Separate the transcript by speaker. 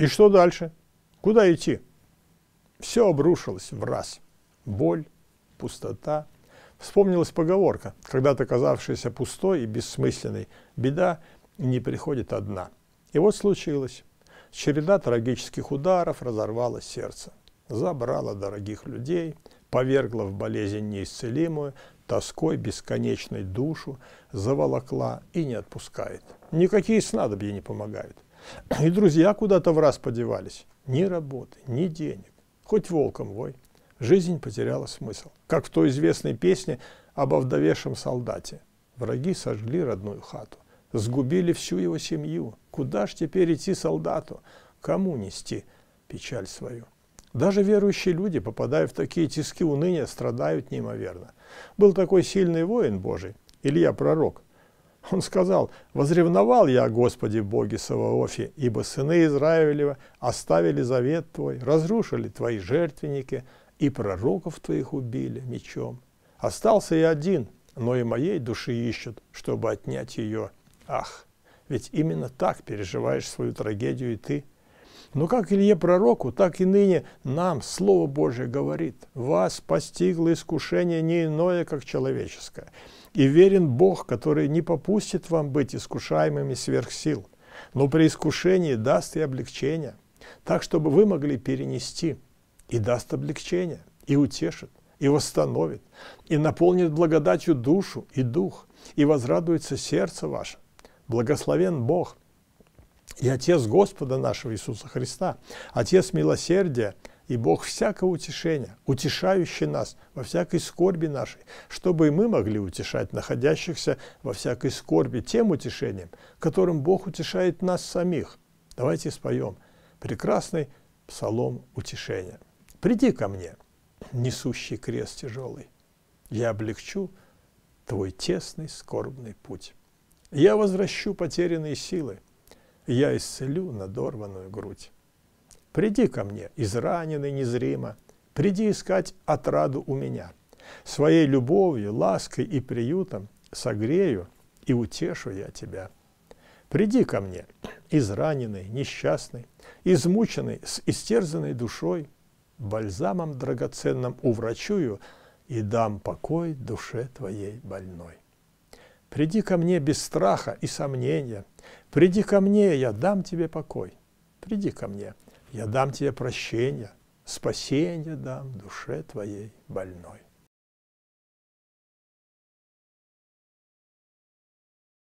Speaker 1: И что дальше? Куда идти? Все обрушилось в раз. Боль, пустота. Вспомнилась поговорка, когда-то казавшаяся пустой и бессмысленной, беда не приходит одна. И вот случилось. Череда трагических ударов разорвала сердце, забрала дорогих людей, повергла в болезнь неисцелимую, тоской бесконечной душу, заволокла и не отпускает. Никакие снадобья не помогают. И друзья куда-то в раз подевались. Ни работы, ни денег. Хоть волком вой. Жизнь потеряла смысл. Как в той известной песне об овдовевшем солдате. Враги сожгли родную хату. Сгубили всю его семью. Куда ж теперь идти солдату? Кому нести печаль свою? Даже верующие люди, попадая в такие тиски уныния, страдают неимоверно. Был такой сильный воин Божий, Илья Пророк – он сказал, «Возревновал я, Господи, Боге Саваофе, ибо сыны Израилева оставили завет Твой, разрушили Твои жертвенники, и пророков Твоих убили мечом. Остался я один, но и моей души ищут, чтобы отнять ее. Ах, ведь именно так переживаешь свою трагедию и ты – но как Илье пророку, так и ныне нам Слово Божие говорит, вас постигло искушение не иное, как человеческое. И верен Бог, который не попустит вам быть искушаемыми сверх сил, но при искушении даст и облегчение, так, чтобы вы могли перенести, и даст облегчение, и утешит, и восстановит, и наполнит благодатью душу и дух, и возрадуется сердце ваше. Благословен Бог, и Отец Господа нашего Иисуса Христа, Отец милосердия и Бог всякого утешения, утешающий нас во всякой скорби нашей, чтобы и мы могли утешать находящихся во всякой скорби тем утешением, которым Бог утешает нас самих. Давайте споем прекрасный псалом утешения. «Приди ко мне, несущий крест тяжелый, я облегчу твой тесный скорбный путь. Я возвращу потерянные силы» я исцелю надорванную грудь. Приди ко мне, израненный незримо, приди искать отраду у меня. Своей любовью, лаской и приютом согрею и утешу я тебя. Приди ко мне, израненный, несчастный, измученный, с истерзанной душой, бальзамом драгоценным уврачую и дам покой душе твоей больной. Приди ко мне без страха и сомнения. Приди ко мне, я дам тебе покой. Приди ко мне, я дам тебе прощение, спасение дам душе твоей больной.